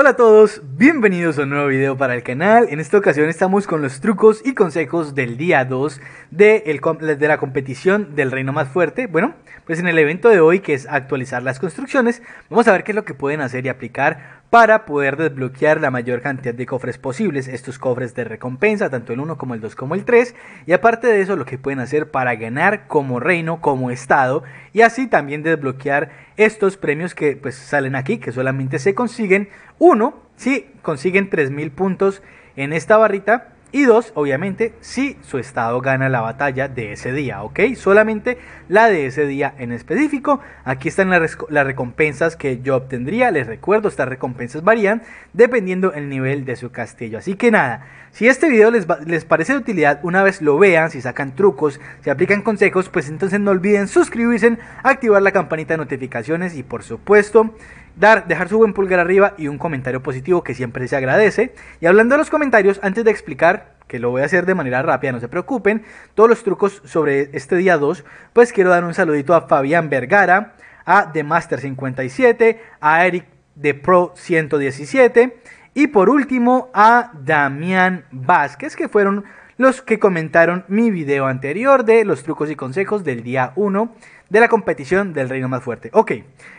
Hola a todos, bienvenidos a un nuevo video para el canal. En esta ocasión estamos con los trucos y consejos del día 2 de, de, la competición del reino más fuerte. Bueno, pues en el evento de hoy que es actualizar las construcciones, vamos a ver qué es lo que pueden hacer y aplicar para poder desbloquear la mayor cantidad de cofres posibles, estos cofres de recompensa, tanto el 1 como el 2 como el 3, y aparte de eso lo que pueden hacer para ganar como reino, como estado, y así también desbloquear estos premios que pues salen aquí, que solamente se consiguen uno si consiguen 3000 puntos en esta barrita y dos, obviamente, si su estado gana la batalla de ese día, ¿ok? Solamente la de ese día en específico. Aquí están las, recompensas que yo obtendría. Les recuerdo, estas recompensas varían dependiendo el nivel de su castillo. Así que nada, si este video les, les parece de utilidad, una vez lo vean, si sacan trucos, si aplican consejos, pues entonces no olviden suscribirse, activar la campanita de notificaciones y por supuesto dar, dejar su buen pulgar arriba y un comentario positivo que siempre se agradece. Y hablando de los comentarios, antes de explicar, que lo voy a hacer de manera rápida, no se preocupen, todos los trucos sobre este día 2, pues quiero dar un saludito a Fabián Vergara, a The Master 57, a Eric de Pro 117 y por último a Damián Vázquez, que fueron los que comentaron mi video anterior de los trucos y consejos del día 1 de la competición del reino más fuerte. Ok,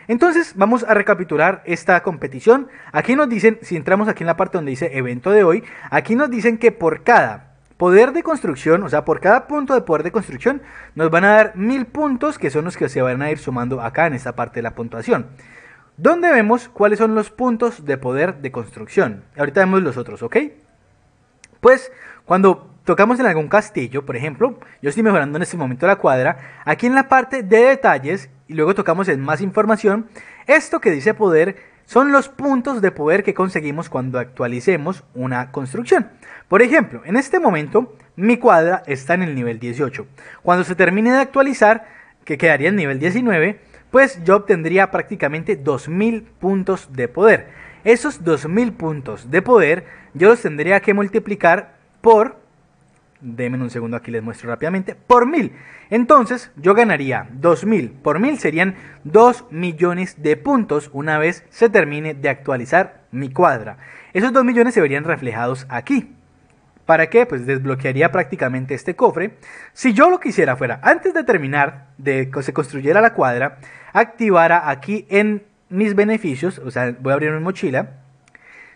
entonces vamos a recapitular esta competición. Aquí nos dicen, si entramos aquí en la parte donde dice evento de hoy, aquí nos dicen que por cada poder de construcción, o sea, por cada punto de poder de construcción, nos van a dar mil puntos que son los que se van a ir sumando acá en esta parte de la puntuación. ¿Dónde vemos cuáles son los puntos de poder de construcción. Ahorita vemos los otros, ¿ok? Pues cuando tocamos en algún castillo, por ejemplo, yo estoy mejorando en este momento la cuadra, aquí en la parte de detalles, y luego tocamos en más información, esto que dice poder son los puntos de poder que conseguimos cuando actualicemos una construcción. Por ejemplo, en este momento mi cuadra está en el nivel 18. Cuando se termine de actualizar, que quedaría en nivel 19, pues yo obtendría prácticamente 2000 puntos de poder. Esos 2000 puntos de poder yo los tendría que multiplicar por Deme un segundo aquí, les muestro rápidamente. Por mil. Entonces, yo ganaría dos mil, por mil serían 2 millones de puntos una vez se termine de actualizar mi cuadra. Esos dos millones se verían reflejados aquí. ¿Para qué? Pues desbloquearía prácticamente este cofre. Si yo lo quisiera fuera, antes de terminar, de que se construyera la cuadra, activara aquí en mis beneficios, o sea, voy a abrir mi mochila,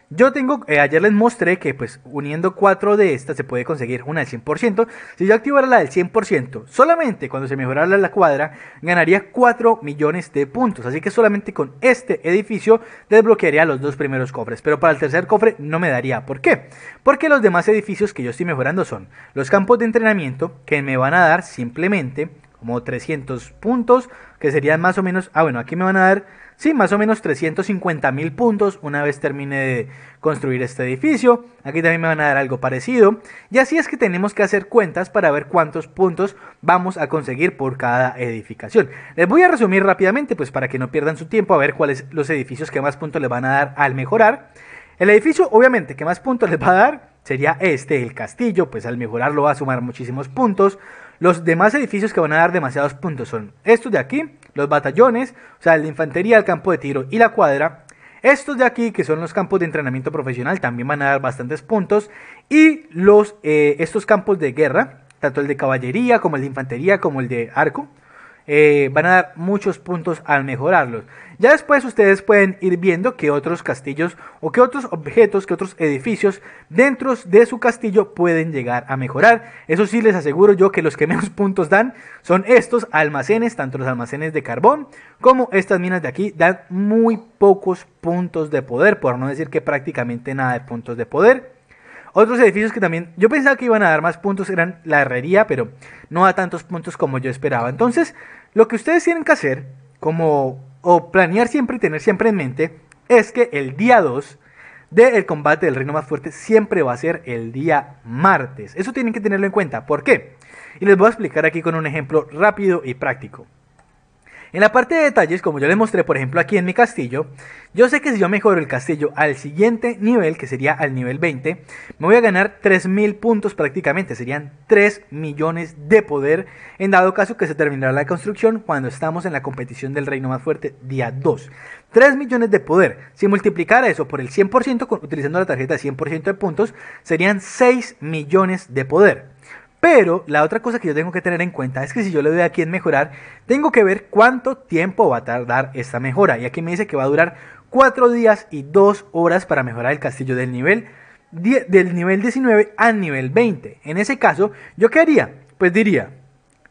yo tengo, eh, ayer les mostré que pues uniendo cuatro de estas se puede conseguir una del 100%. Si yo activara la del 100%, solamente cuando se mejorara la cuadra, ganaría 4 millones de puntos. Así que solamente con este edificio desbloquearía los dos primeros cofres. Pero para el tercer cofre no me daría. ¿Por qué? Porque los demás edificios que yo estoy mejorando son los campos de entrenamiento que me van a dar simplemente como 300 puntos, que serían más o menos, ah bueno, aquí me van a dar sí, más o menos 350 mil puntos una vez termine de construir este edificio. Aquí también me van a dar algo parecido. Y así es que tenemos que hacer cuentas para ver cuántos puntos vamos a conseguir por cada edificación. Les voy a resumir rápidamente, pues para que no pierdan su tiempo, a ver cuáles los edificios que más puntos les van a dar al mejorar. El edificio, obviamente, que más puntos les va a dar sería este, el castillo, pues al mejorarlo va a sumar muchísimos puntos. Los demás edificios que van a dar demasiados puntos son estos de aquí, los batallones, o sea, de infantería, el campo de tiro y la cuadra. Estos de aquí, que son los campos de entrenamiento profesional, también van a dar bastantes puntos. Y los, eh, estos campos de guerra, tanto el de caballería como el de infantería como el de arco, eh, van a dar muchos puntos al mejorarlos. Ya después ustedes pueden ir viendo que otros castillos o que otros objetos, que otros edificios dentro de su castillo pueden llegar a mejorar. Eso sí les aseguro yo que los que menos puntos dan son estos almacenes, tanto los almacenes de carbón como estas minas de aquí dan muy pocos puntos de poder, por no decir que prácticamente nada de puntos de poder. Otros edificios que también yo pensaba que iban a dar más puntos eran la herrería, pero no da tantos puntos como yo esperaba. Entonces, lo que ustedes tienen que hacer, como o planear siempre y tener siempre en mente, es que el día 2 del combate del reino más fuerte siempre va a ser el día martes. Eso tienen que tenerlo en cuenta. ¿Por qué? Y les voy a explicar aquí con un ejemplo rápido y práctico. En la parte de detalles, como yo les mostré por ejemplo aquí en mi castillo, yo sé que si yo mejoro el castillo al siguiente nivel, que sería al nivel 20, me voy a ganar 3000 puntos prácticamente, serían 3 millones de poder, en dado caso que se terminará la construcción cuando estamos en la competición del reino más fuerte día 2. 3 millones de poder, si multiplicara eso por el 100% utilizando la tarjeta de 100% de puntos, serían 6 millones de poder. Pero la otra cosa que yo tengo que tener en cuenta es que si yo le doy aquí en mejorar, tengo que ver cuánto tiempo va a tardar esta mejora. Y aquí me dice que va a durar 4 días y 2 horas para mejorar el castillo del nivel, del nivel 19 al nivel 20. En ese caso, ¿yo qué haría? Pues diría,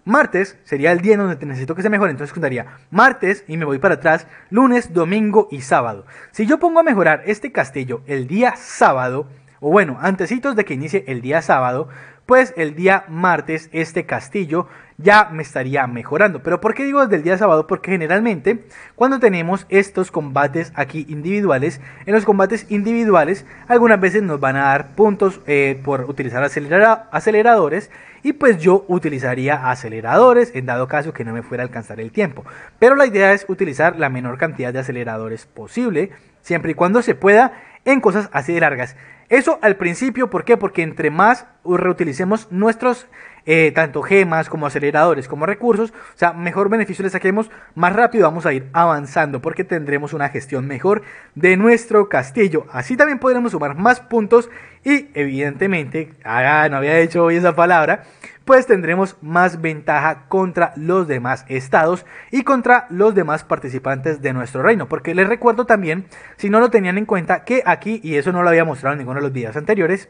martes sería el día en donde necesito que se mejore, entonces contaría martes y me voy para atrás, lunes, domingo y sábado. Si yo pongo a mejorar este castillo el día sábado, o bueno, antecitos de que inicie el día sábado, pues el día martes este castillo ya me estaría mejorando. Pero ¿por qué digo desde el día sábado? Porque generalmente cuando tenemos estos combates aquí individuales, en los combates individuales algunas veces nos van a dar puntos eh, por utilizar aceleradores y pues yo utilizaría aceleradores en dado caso que no me fuera a alcanzar el tiempo. Pero la idea es utilizar la menor cantidad de aceleradores posible, siempre y cuando se pueda en cosas así de largas. Eso al principio, ¿por qué? Porque entre más reutilicemos nuestros eh, tanto gemas como aceleradores como recursos, o sea, mejor beneficio le saquemos, más rápido vamos a ir avanzando porque tendremos una gestión mejor de nuestro castillo. Así también podremos sumar más puntos y evidentemente, ah, no había hecho hoy esa palabra, pues tendremos más ventaja contra los demás estados y contra los demás participantes de nuestro reino. Porque les recuerdo también, si no lo tenían en cuenta, que aquí, y eso no lo había mostrado en ninguno de los videos anteriores,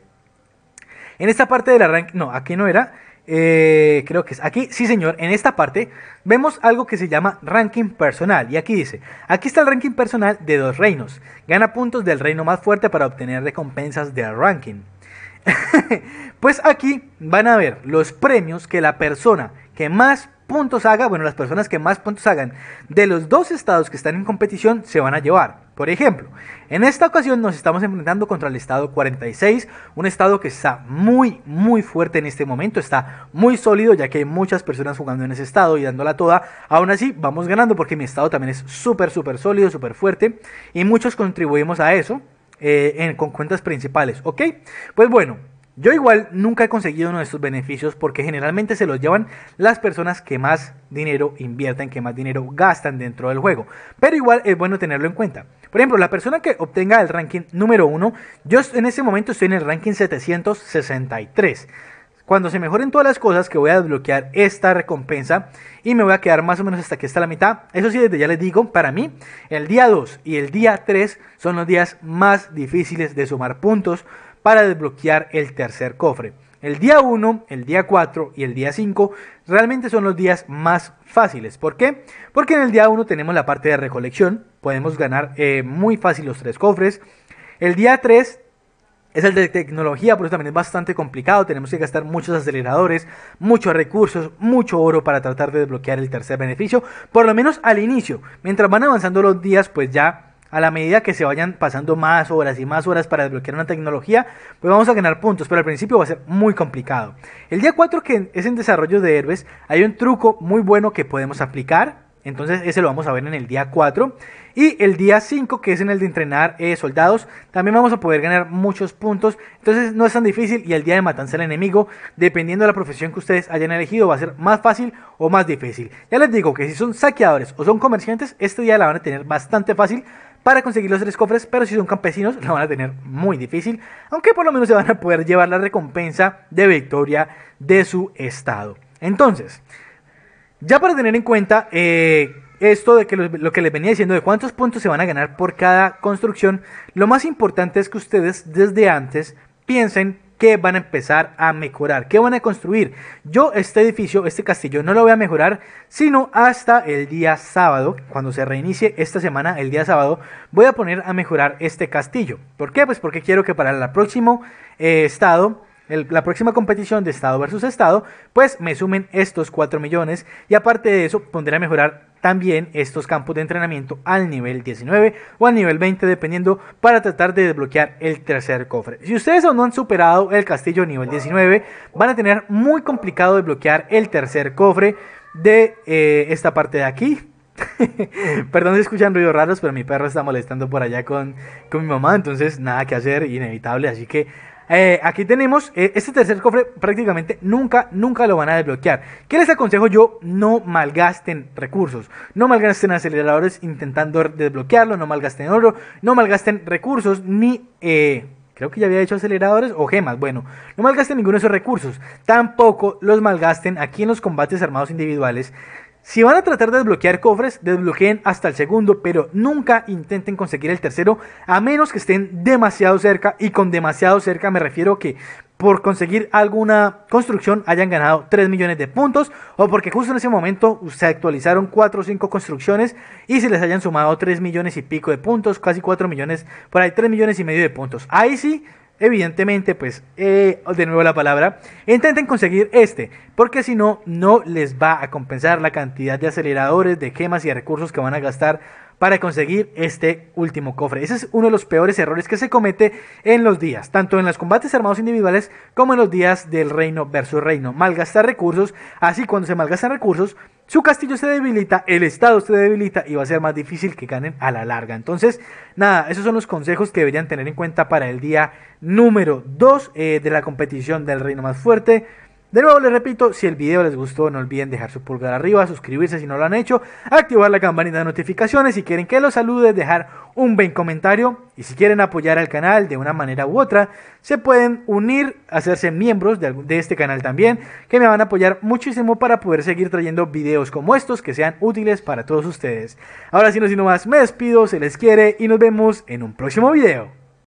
en esta parte del arranque, no, aquí no era, eh, creo que es aquí, sí señor, en esta parte vemos algo que se llama ranking personal. Y aquí dice, aquí está el ranking personal de dos reinos. Gana puntos del reino más fuerte para obtener recompensas del ranking. pues aquí van a ver los premios que la persona que más puntos haga, bueno, las personas que más puntos hagan de los dos estados que están en competición se van a llevar. Por ejemplo, en esta ocasión nos estamos enfrentando contra el estado 46, un estado que está muy, muy fuerte en este momento, está muy sólido ya que hay muchas personas jugando en ese estado y dándola toda. Aún así, vamos ganando porque mi estado también es súper, súper sólido, súper fuerte y muchos contribuimos a eso eh, en, con cuentas principales, ¿ok? Pues bueno. Yo igual nunca he conseguido uno de estos beneficios porque generalmente se los llevan las personas que más dinero invierten, que más dinero gastan dentro del juego. Pero igual es bueno tenerlo en cuenta. Por ejemplo, la persona que obtenga el ranking número 1, yo en ese momento estoy en el ranking 763. Cuando se mejoren todas las cosas que voy a desbloquear esta recompensa y me voy a quedar más o menos hasta que está la mitad. Eso sí, desde ya les digo, para mí el día 2 y el día 3 son los días más difíciles de sumar puntos para desbloquear el tercer cofre. El día 1, el día 4 y el día 5 realmente son los días más fáciles. ¿Por qué? Porque en el día 1 tenemos la parte de recolección, podemos ganar eh, muy fácil los tres cofres. El día 3 es el de tecnología, por eso también es bastante complicado. Tenemos que gastar muchos aceleradores, muchos recursos, mucho oro para tratar de desbloquear el tercer beneficio. Por lo menos al inicio. Mientras van avanzando los días, pues ya a la medida que se vayan pasando más horas y más horas para desbloquear una tecnología, pues vamos a ganar puntos, pero al principio va a ser muy complicado. El día 4 que es en desarrollo de héroes, hay un truco muy bueno que podemos aplicar, entonces ese lo vamos a ver en el día 4. Y el día 5 que es en el de entrenar eh, soldados, también vamos a poder ganar muchos puntos, entonces no es tan difícil y el día de matanza al enemigo, dependiendo de la profesión que ustedes hayan elegido, va a ser más fácil o más difícil. Ya les digo que si son saqueadores o son comerciantes, este día la van a tener bastante fácil para conseguir los tres cofres, pero si son campesinos lo van a tener muy difícil, aunque por lo menos se van a poder llevar la recompensa de victoria de su estado. Entonces, ya para tener en cuenta eh, esto de que lo, que les venía diciendo de cuántos puntos se van a ganar por cada construcción, lo más importante es que ustedes desde antes piensen que van a empezar a mejorar, que van a construir. Yo este edificio, este castillo, no lo voy a mejorar, sino hasta el día sábado, cuando se reinicie esta semana, el día sábado, voy a poner a mejorar este castillo. ¿Por qué? Pues porque quiero que para el próximo eh, estado la próxima competición de Estado versus Estado, pues me sumen estos 4 millones y aparte de eso pondré a mejorar también estos campos de entrenamiento al nivel 19 o al nivel 20 dependiendo para tratar de desbloquear el tercer cofre. Si ustedes aún no han superado el castillo nivel 19 van a tener muy complicado desbloquear el tercer cofre de eh, esta parte de aquí. Perdón si escuchan ruidos raros, pero mi perro está molestando por allá con, con mi mamá, entonces nada que hacer, inevitable, así que eh, aquí tenemos eh, este tercer cofre prácticamente nunca, nunca lo van a desbloquear. ¿Qué les aconsejo yo? No malgasten recursos, no malgasten aceleradores intentando desbloquearlo, no malgasten oro, no malgasten recursos ni... Eh, creo que ya había hecho aceleradores o gemas. Bueno, no malgasten ninguno de esos recursos. Tampoco los malgasten aquí en los combates armados individuales. Si van a tratar de desbloquear cofres, desbloqueen hasta el segundo, pero nunca intenten conseguir el tercero, a menos que estén demasiado cerca, y con demasiado cerca me refiero que por conseguir alguna construcción hayan ganado 3 millones de puntos, o porque justo en ese momento se actualizaron 4 o 5 construcciones y se les hayan sumado 3 millones y pico de puntos, casi 4 millones, por ahí 3 millones y medio de puntos. Ahí sí evidentemente, pues, eh, de nuevo la palabra, intenten conseguir este, porque si no, no les va a compensar la cantidad de aceleradores, de gemas y de recursos que van a gastar para conseguir este último cofre. Ese es uno de los peores errores que se comete en los días, tanto en los combates armados individuales como en los días del reino versus reino. Malgastar recursos, así cuando se malgastan recursos, su castillo se debilita, el Estado se debilita y va a ser más difícil que ganen a la larga. Entonces, nada, esos son los consejos que deberían tener en cuenta para el día número 2 eh, de la competición del reino más fuerte. De nuevo les repito, si el video les gustó no olviden dejar su pulgar arriba, suscribirse si no lo han hecho, activar la campanita de notificaciones si quieren que los salude, dejar un buen comentario y si quieren apoyar al canal de una manera u otra, se pueden unir, hacerse miembros de, este canal también, que me van a apoyar muchísimo para poder seguir trayendo videos como estos que sean útiles para todos ustedes. Ahora si no sino más, me despido, se les quiere y nos vemos en un próximo video.